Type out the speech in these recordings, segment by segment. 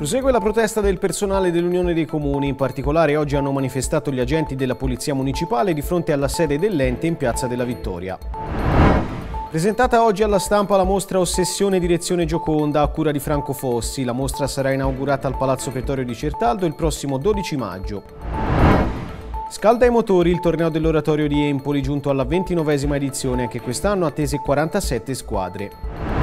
Prosegue la protesta del personale dell'Unione dei Comuni, in particolare oggi hanno manifestato gli agenti della Polizia Municipale di fronte alla sede dell'ente in Piazza della Vittoria. Presentata oggi alla stampa la mostra Ossessione Direzione Gioconda a cura di Franco Fossi. La mostra sarà inaugurata al Palazzo Pretorio di Certaldo il prossimo 12 maggio. Scalda i motori il torneo dell'oratorio di Empoli giunto alla 29esima edizione, anche quest'anno attese 47 squadre.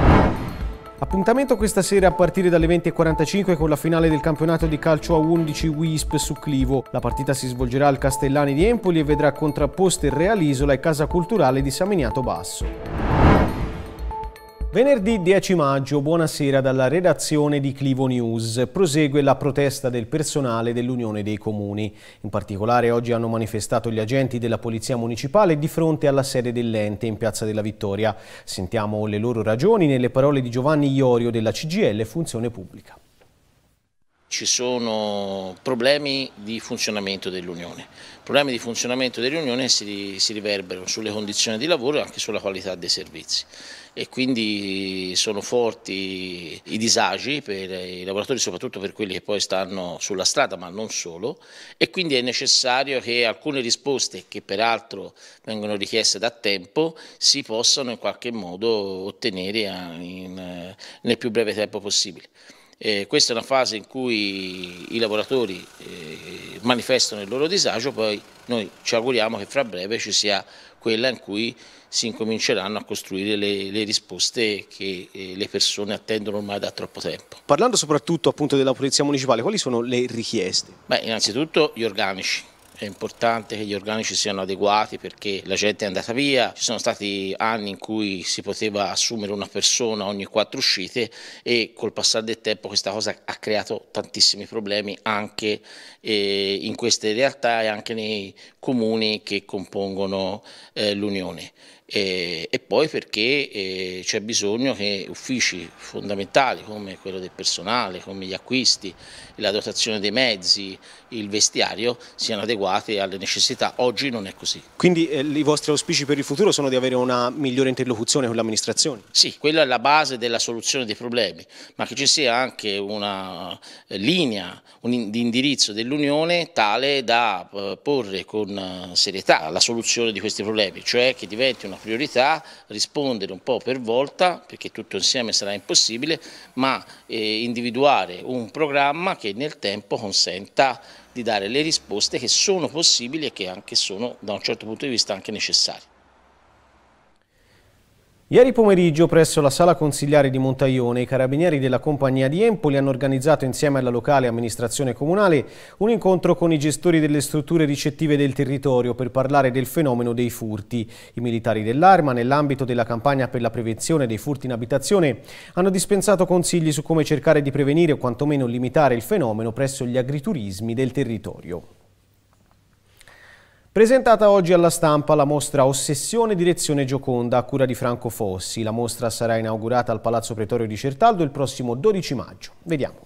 Appuntamento questa sera a partire dalle 20.45 con la finale del campionato di calcio a 11 Wisp su Clivo. La partita si svolgerà al Castellani di Empoli e vedrà contrapposte Real Isola e Casa Culturale di Samignato Basso. Venerdì 10 maggio, buonasera dalla redazione di Clivo News. Prosegue la protesta del personale dell'Unione dei Comuni. In particolare oggi hanno manifestato gli agenti della Polizia Municipale di fronte alla sede dell'ente in Piazza della Vittoria. Sentiamo le loro ragioni nelle parole di Giovanni Iorio della CGL Funzione Pubblica ci sono problemi di funzionamento dell'Unione. Problemi di funzionamento dell'Unione si, si, riverberano sulle condizioni di lavoro e anche sulla qualità dei servizi e quindi sono forti i disagi per i lavoratori, soprattutto per quelli che poi stanno sulla strada, ma non solo, e quindi è necessario che alcune risposte, che peraltro vengono richieste da tempo, si possano in qualche modo ottenere in, nel più breve tempo possibile. Eh, questa è una fase in cui i lavoratori eh, manifestano il loro disagio, poi noi ci auguriamo che fra breve ci sia quella in cui si incominceranno a costruire le, le risposte che eh, le persone attendono ormai da troppo tempo. Parlando soprattutto appunto della Polizia Municipale, quali sono le richieste? Beh, innanzitutto gli organici, è importante che gli organici siano adeguati perché la gente è andata via, ci sono stati anni in cui si poteva assumere una persona ogni quattro uscite e col passare del tempo questa cosa ha creato tantissimi problemi anche eh, in queste realtà e anche nei comuni che compongono eh, l'Unione e, e poi perché eh, c'è bisogno che uffici fondamentali come quello del personale, come gli acquisti, la dotazione dei mezzi, il vestiario siano adeguati alle necessità. Oggi non è così. Quindi eh, i vostri auspici per il futuro sono di avere una migliore interlocuzione con l'amministrazione? Sì, quella è la base della soluzione dei problemi, ma che ci sia anche una eh, linea un in, di indirizzo dell'Unione tale da eh, porre con eh, serietà la soluzione di questi problemi, cioè che diventi una una priorità, rispondere un po' per volta, perché tutto insieme sarà impossibile, ma eh, individuare un programma che nel tempo consenta di dare le risposte che sono possibili e che anche sono da un certo punto di vista anche necessarie. Ieri pomeriggio presso la sala consigliare di Montaglione i carabinieri della compagnia di Empoli hanno organizzato insieme alla locale amministrazione comunale un incontro con i gestori delle strutture ricettive del territorio per parlare del fenomeno dei furti. I militari dell'Arma nell'ambito della campagna per la prevenzione dei furti in abitazione hanno dispensato consigli su come cercare di prevenire o quantomeno limitare il fenomeno presso gli agriturismi del territorio. Presentata oggi alla stampa la mostra Ossessione Direzione Gioconda a cura di Franco Fossi. La mostra sarà inaugurata al Palazzo Pretorio di Certaldo il prossimo 12 maggio. Vediamo.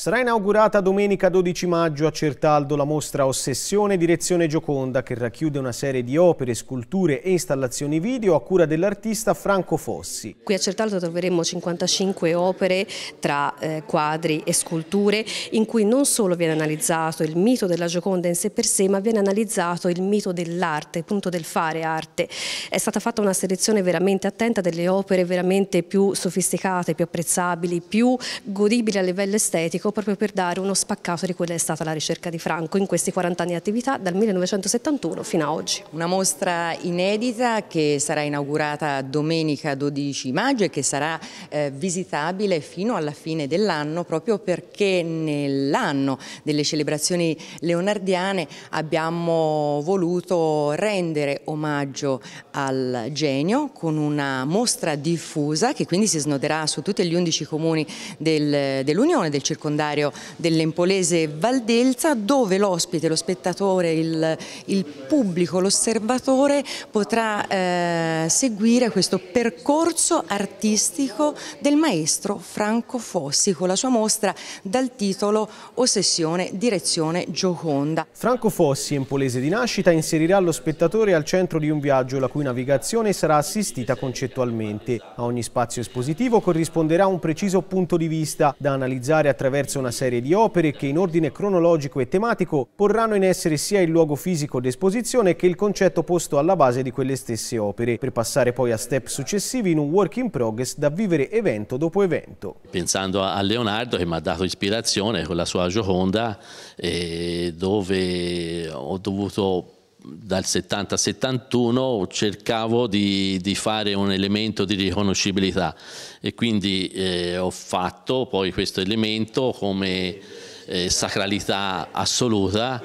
Sarà inaugurata domenica 12 maggio a Certaldo la mostra Ossessione Direzione Gioconda che racchiude una serie di opere, sculture e installazioni video a cura dell'artista Franco Fossi. Qui a Certaldo troveremo 55 opere tra eh, quadri e sculture in cui non solo viene analizzato il mito della Gioconda in sé per sé ma viene analizzato il mito dell'arte, appunto del fare arte. È stata fatta una selezione veramente attenta delle opere veramente più sofisticate, più apprezzabili, più godibili a livello estetico storico proprio per dare uno spaccato di quella è stata la ricerca di Franco in questi 40 anni di attività dal 1971 fino a oggi. Una mostra inedita che sarà inaugurata domenica 12 maggio e che sarà eh, visitabile fino alla fine dell'anno proprio perché nell'anno delle celebrazioni leonardiane abbiamo voluto rendere omaggio al genio con una mostra diffusa che quindi si snoderà su tutti gli 11 comuni del, dell'Unione, del circondario circondario dell'Empolese Valdelza dove l'ospite, lo spettatore, il, il pubblico, l'osservatore potrà eh, seguire questo percorso artistico del maestro Franco Fossi con la sua mostra dal titolo Ossessione Direzione Gioconda. Franco Fossi, empolese di nascita, inserirà lo spettatore al centro di un viaggio la cui navigazione sarà assistita concettualmente. A ogni spazio espositivo corrisponderà un preciso punto di vista da analizzare attraverso terza una serie di opere che in ordine cronologico e tematico porranno in essere sia il luogo fisico d'esposizione che il concetto posto alla base di quelle stesse opere, per passare poi a step successivi in un work in progress da vivere evento dopo evento. Pensando a Leonardo che mi ha dato ispirazione con la sua Gioconda, eh, dove ho dovuto dal 70 71 cercavo di, di, fare un elemento di riconoscibilità e quindi eh, ho fatto poi questo elemento come eh, sacralità assoluta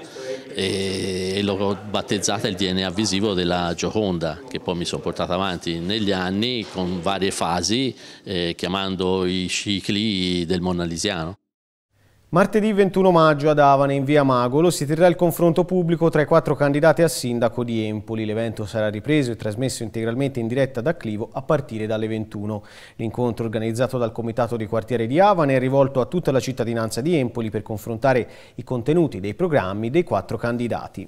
e, e l'ho battezzata il DNA visivo della Gioconda che poi mi sono portato avanti negli anni con varie fasi eh, chiamando i cicli del monalisiano. Martedì 21 maggio ad Avane, in via Magolo, si terrà il confronto pubblico tra i quattro candidati a sindaco di Empoli. L'evento sarà ripreso e trasmesso integralmente in diretta da Clivo a partire dalle 21. L'incontro organizzato dal Comitato di Quartiere di Avane è rivolto a tutta la cittadinanza di Empoli per confrontare i contenuti dei programmi dei quattro candidati.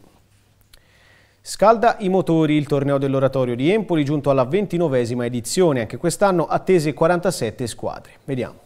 Scalda i motori il torneo dell'oratorio di Empoli giunto alla 29esima edizione, anche quest'anno attese 47 squadre. Vediamo.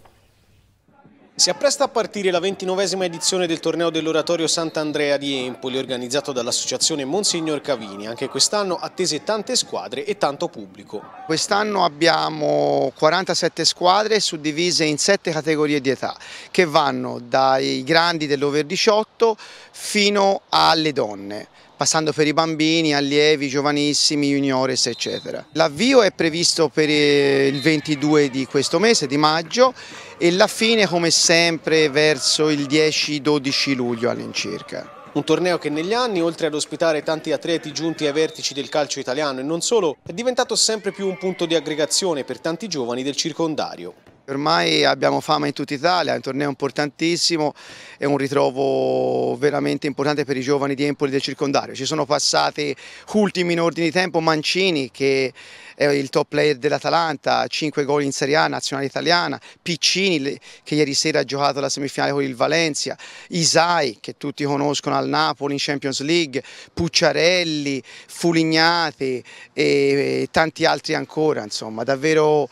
Si appresta a partire la ventinovesima edizione del torneo dell'Oratorio Sant'Andrea di Empoli organizzato dall'associazione Monsignor Cavini. Anche quest'anno attese tante squadre e tanto pubblico. Quest'anno abbiamo 47 squadre suddivise in 7 categorie di età che vanno dai grandi dell'over 18 fino alle donne passando per i bambini, allievi, giovanissimi, juniores eccetera. L'avvio è previsto per eh, il 22 di questo mese, di maggio e la fine come sempre verso il 10-12 luglio all'incirca. Un torneo che negli anni, oltre ad ospitare tanti atleti giunti ai vertici del calcio italiano e non solo, è diventato sempre più un punto di aggregazione per tanti giovani del circondario. Ormai abbiamo fama in tutta Italia, è un torneo importantissimo, è un ritrovo veramente importante per i giovani di Empoli del circondario. Ci sono passati ultimi in ordine di tempo Mancini che è il top player dell'Atalanta, 5 gol in Serie A, nazionale italiana, Piccini che ieri sera ha giocato la semifinale con il Valencia, Isai che tutti conoscono al Napoli in Champions League, Pucciarelli, Fulignati e tanti altri ancora, insomma davvero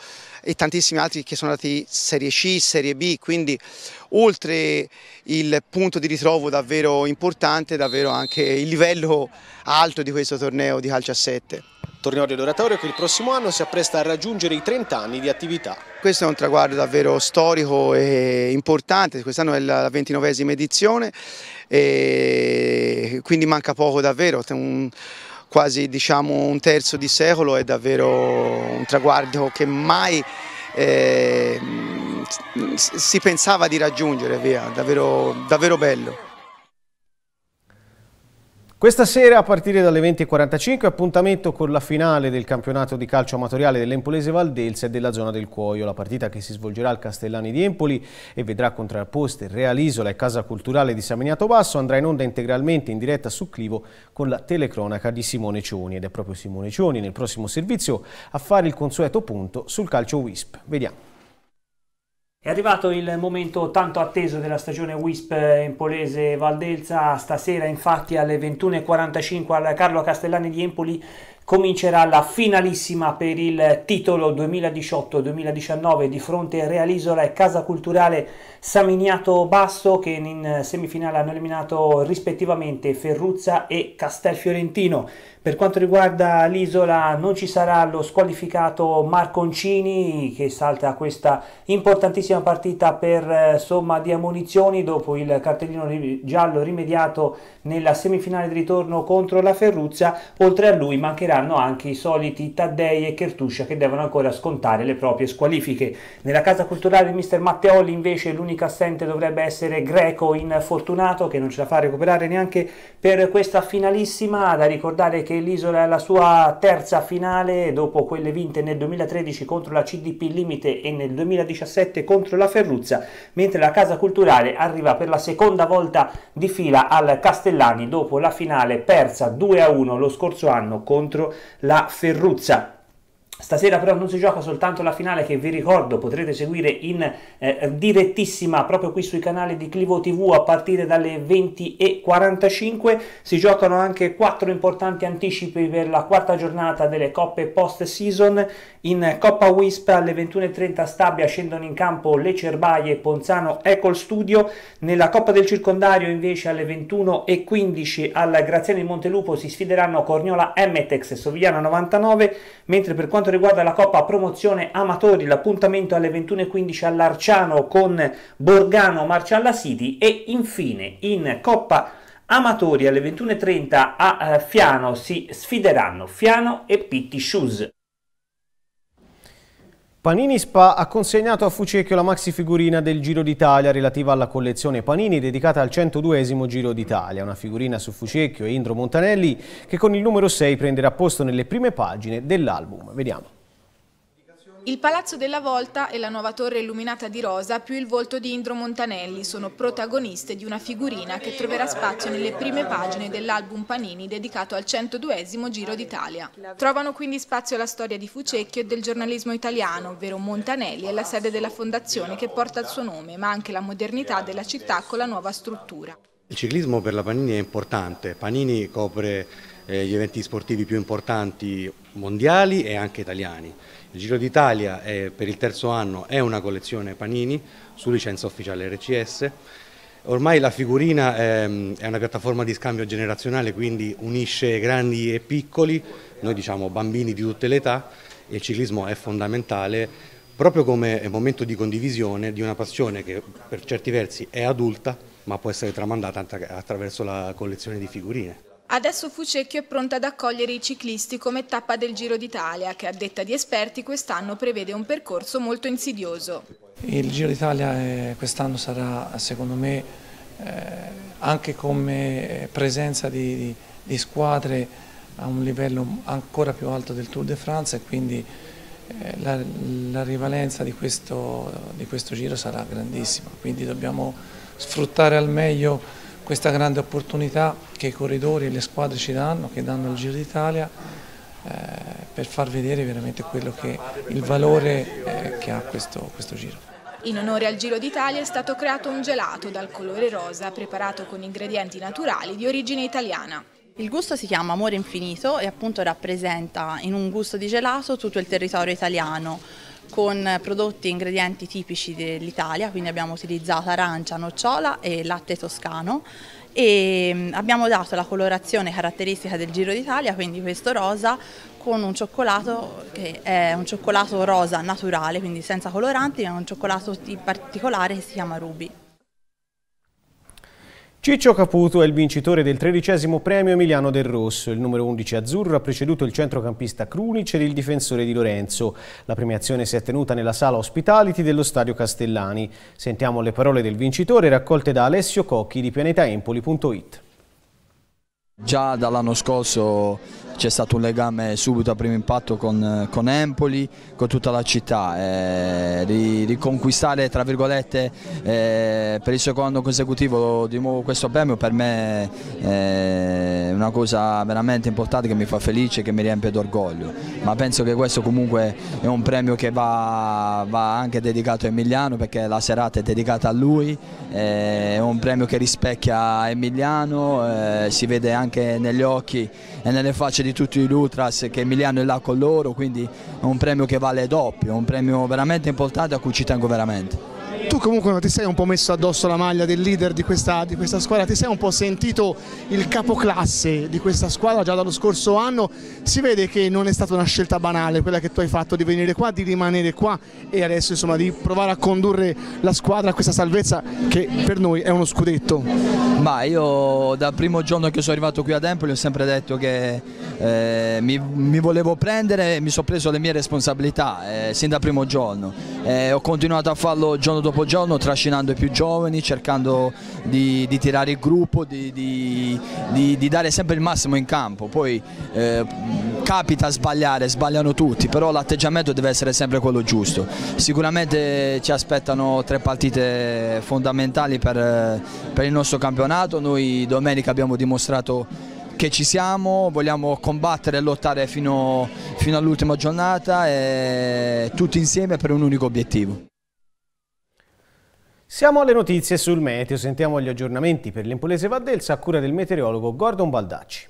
e tantissimi altri che sono andati Serie C, Serie B, quindi oltre il punto di ritrovo davvero importante, davvero anche il livello alto di questo torneo di calcio a 7. Torneo dell'oratorio che il prossimo anno si appresta a raggiungere i 30 anni di attività. Questo è un traguardo davvero storico e importante, quest'anno è la 29esima edizione e quindi manca poco davvero, un, quasi diciamo, un terzo di secolo è davvero un traguardo che mai eh, si pensava di raggiungere, via, davvero, davvero bello. Questa sera a partire dalle 20.45 appuntamento con la finale del campionato di calcio amatoriale dell'Empolese Valdelsa e della zona del Cuoio, la partita che si svolgerà al Castellani di Empoli e vedrà contrapposte Real Isola e Casa Culturale di Saminato Basso andrà in onda integralmente in diretta su Clivo con la telecronaca di Simone Cioni ed è proprio Simone Cioni nel prossimo servizio a fare il consueto punto sul calcio WISP. Vediamo. È arrivato il momento tanto atteso della stagione Wisp in Polese Valdelsa. Stasera, infatti, alle 21.45 al Carlo Castellani di Empoli comincerà la finalissima per il titolo 2018-2019 di fronte a Realisola e Casa Culturale Saminiato Basso che in semifinale hanno eliminato rispettivamente Ferruzza e Castelfiorentino. Per quanto riguarda l'isola non ci sarà lo squalificato Marconcini che salta questa importantissima partita per eh, somma di ammunizioni dopo il cartellino giallo rimediato nella semifinale di ritorno contro la Ferruzza, oltre a lui mancherà saranno anche i soliti Taddei e Kertuscia che devono ancora scontare le proprie squalifiche. Nella casa culturale di mister Matteoli invece l'unico assente dovrebbe essere Greco infortunato che non ce la fa recuperare neanche per questa finalissima, da ricordare che l'isola è la sua terza finale dopo quelle vinte nel 2013 contro la CDP Limite e nel 2017 contro la Ferruzza, mentre la casa culturale arriva per la seconda volta di fila al Castellani dopo la finale persa 2-1 lo scorso anno contro la Ferruzza. Stasera però non si gioca soltanto la finale che vi ricordo potrete seguire in eh, direttissima proprio qui sui canali di Clivo TV a partire dalle 20.45. Si giocano anche quattro importanti anticipi per la quarta giornata delle coppe post season. In Coppa Wisp alle 21.30 Stabia scendono in campo Le Cerbaie, Ponzano, Ecol Studio. Nella Coppa del Circondario invece alle 21.15 al Graziani Montelupo si sfideranno Corniola Emmetex e Sovigliana 99, mentre per quanto quanto riguarda la Coppa Promozione Amatori, l'appuntamento alle 21.15 all'Arciano con Borgano Marcialla City e infine in Coppa Amatori alle 21.30 a eh, Fiano si sfideranno Fiano e Pitti Shoes. Panini Spa ha consegnato a Fucecchio la maxi figurina del Giro d'Italia relativa alla collezione Panini dedicata al 102 Giro d'Italia, una figurina su Fucecchio e Indro Montanelli che con il numero 6 prenderà posto nelle prime pagine dell'album. Vediamo. Il Palazzo della Volta e la nuova torre illuminata di rosa più il volto di Indro Montanelli sono protagoniste di una figurina che troverà spazio nelle prime pagine dell'album Panini dedicato al 102 Giro d'Italia. Trovano quindi spazio la storia di Fucecchio e del giornalismo italiano, ovvero Montanelli e la sede della fondazione che porta il suo nome, ma anche la modernità della città con la nuova struttura. Il ciclismo per la Panini è importante, Panini copre eh, gli eventi sportivi più importanti mondiali e anche italiani. Il Giro d'Italia per il terzo anno è una collezione Panini su licenza ufficiale RCS. Ormai la figurina ehm, è una piattaforma di scambio generazionale, quindi unisce grandi e piccoli, noi diciamo bambini di tutte le età, e il ciclismo è fondamentale proprio come momento di condivisione di una passione che per certi versi è adulta ma può essere tramandata attraverso la collezione di figurine. Adesso Fucecchio è pronta ad accogliere i ciclisti come tappa del Giro d'Italia, che a detta di esperti quest'anno prevede un percorso molto insidioso. Il Giro d'Italia eh, quest'anno sarà, secondo me, eh, anche come presenza di, di, squadre a un livello ancora più alto del Tour de France e quindi eh, la, la rivalenza di questo, di questo Giro sarà grandissima. Quindi dobbiamo sfruttare al meglio questa grande opportunità che i corridori e le squadre ci danno, che danno al Giro d'Italia, eh, per far vedere veramente quello che, il valore eh, che ha questo, questo Giro. In onore al Giro d'Italia è stato creato un gelato dal colore rosa preparato con ingredienti naturali di origine italiana. Il gusto si chiama Amore Infinito e appunto rappresenta in un gusto di gelato tutto il territorio italiano con prodotti e ingredienti tipici dell'Italia, quindi abbiamo utilizzato arancia, nocciola e latte toscano e mm, abbiamo dato la colorazione caratteristica del Giro d'Italia, quindi questo rosa con un cioccolato che è un cioccolato rosa naturale, quindi senza coloranti, è un cioccolato in particolare che si chiama Ruby. Ciccio Caputo è il vincitore del tredicesimo premio Emiliano del Rosso. Il numero 11 azzurro ha preceduto il centrocampista Krunic ed il difensore di Lorenzo. La premiazione si è tenuta nella sala Hospitality dello Stadio Castellani. Sentiamo le parole del vincitore raccolte da Alessio Cocchi di pianetaempoli.it. Già dall'anno scorso c'è stato un legame subito a primo impatto con, con Empoli, con tutta la città, eh, riconquistare tra virgolette eh, per il secondo consecutivo di nuovo questo premio per me eh, è una cosa veramente importante che mi fa felice e che mi riempie d'orgoglio, ma penso che questo comunque è un premio che va, va anche dedicato a Emiliano perché la serata è dedicata a lui, eh, è un premio che rispecchia Emiliano, eh, si vede anche negli occhi e nelle facce di di tutti gli Ultras che Emiliano è là con loro, quindi è un premio che vale doppio, è un premio veramente importante a cui ci tengo veramente. Tu comunque ti sei un po' messo addosso la maglia del leader di questa, di questa squadra, ti sei un po' sentito il capoclasse di questa squadra già dallo scorso anno, si vede che non è stata una scelta banale quella che tu hai fatto di venire qua, di rimanere qua e adesso insomma di provare a condurre la squadra a questa salvezza che per noi è uno scudetto. Ma io dal primo giorno che sono arrivato qui ad Empoli ho sempre detto che eh, mi, mi, volevo prendere, e mi sono preso le mie responsabilità eh, sin dal primo giorno, eh, ho continuato a farlo giorno dopo dopo giorno trascinando i più giovani, cercando di, di tirare il gruppo, di, di, di, dare sempre il massimo in campo. Poi eh, capita sbagliare, sbagliano tutti, però l'atteggiamento deve essere sempre quello giusto. Sicuramente ci aspettano tre partite fondamentali per, per il nostro campionato, noi domenica abbiamo dimostrato che ci siamo, vogliamo combattere e lottare fino, fino all'ultima giornata e eh, tutti insieme per un unico obiettivo. Siamo alle notizie sul meteo, sentiamo gli aggiornamenti per l'Empolese Valdelsa a cura del meteorologo Gordon Baldacci.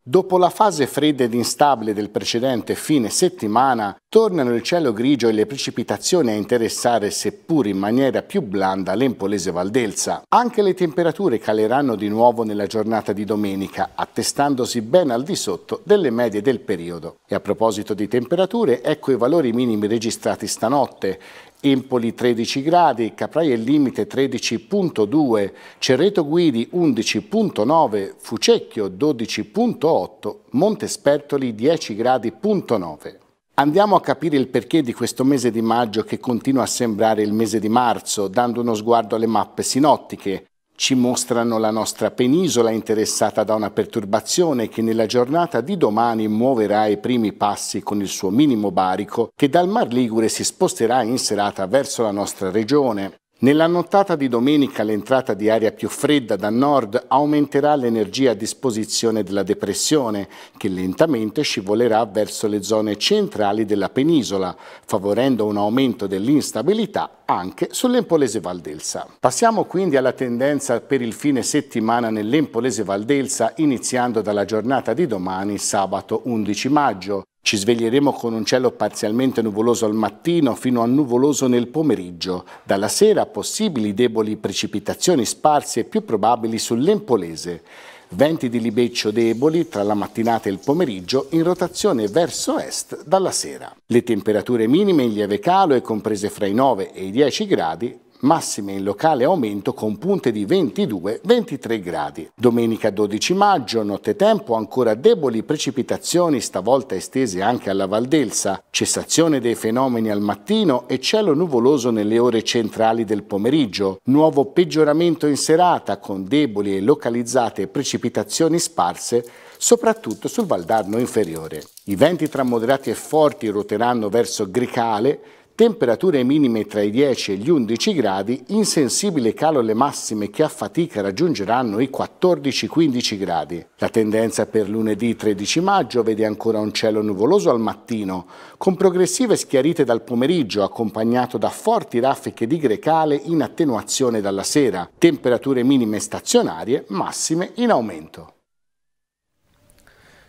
Dopo la fase fredda ed instabile del precedente fine settimana, tornano il cielo grigio e le precipitazioni a interessare, seppur in maniera più blanda, l'Empolese Valdelsa. Anche le temperature caleranno di nuovo nella giornata di domenica, attestandosi ben al di sotto delle medie del periodo. E a proposito di temperature, ecco i valori minimi registrati stanotte. Empoli 13 gradi, Capraia limite 13.2, Cerreto Guidi 11.9, Fucecchio 12.8, Montespertoli 10 gradi.9. Andiamo a capire il perché di questo mese di maggio che continua a sembrare il mese di marzo, dando uno sguardo alle mappe sinottiche. Ci mostrano la nostra penisola interessata da una perturbazione che nella giornata di domani muoverà i primi passi con il suo minimo barico che dal Mar Ligure si sposterà in serata verso la nostra regione. Nella nottata di domenica l'entrata di aria più fredda da nord aumenterà l'energia a disposizione della depressione, che lentamente scivolerà verso le zone centrali della penisola, favorendo un aumento dell'instabilità anche sull'Empolese Valdelsa. Passiamo quindi alla tendenza per il fine settimana nell'Empolese Valdelsa, iniziando dalla giornata di domani, sabato 11 maggio. Ci sveglieremo con un cielo parzialmente nuvoloso al mattino fino a nuvoloso nel pomeriggio. Dalla sera possibili deboli precipitazioni sparse e più probabili sull'Empolese. Venti di libeccio deboli tra la mattinata e il pomeriggio in rotazione verso est dalla sera. Le temperature minime in lieve calo e comprese fra i 9 e i 10 gradi massime in locale aumento con punte di 22-23 gradi. Domenica 12 maggio, nottetempo, ancora deboli precipitazioni, stavolta estese anche alla Valdelsa, cessazione dei fenomeni al mattino e cielo nuvoloso nelle ore centrali del pomeriggio, nuovo peggioramento in serata con deboli e localizzate precipitazioni sparse soprattutto sul Valdarno inferiore. I venti tra moderati e forti ruoteranno verso Gricale, temperature minime tra i 10 e gli 11 gradi, insensibile calo alle massime che a fatica raggiungeranno i 14-15 gradi. La tendenza per lunedì 13 maggio vede ancora un cielo nuvoloso al mattino, con progressive schiarite dal pomeriggio accompagnato da forti raffiche di grecale in attenuazione dalla sera, temperature minime stazionarie, massime in aumento.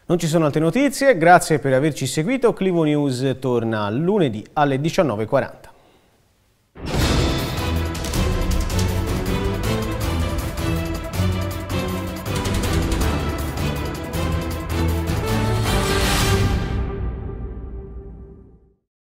Non ci sono altre notizie, grazie per averci seguito. Clivo News torna lunedì alle 19.40.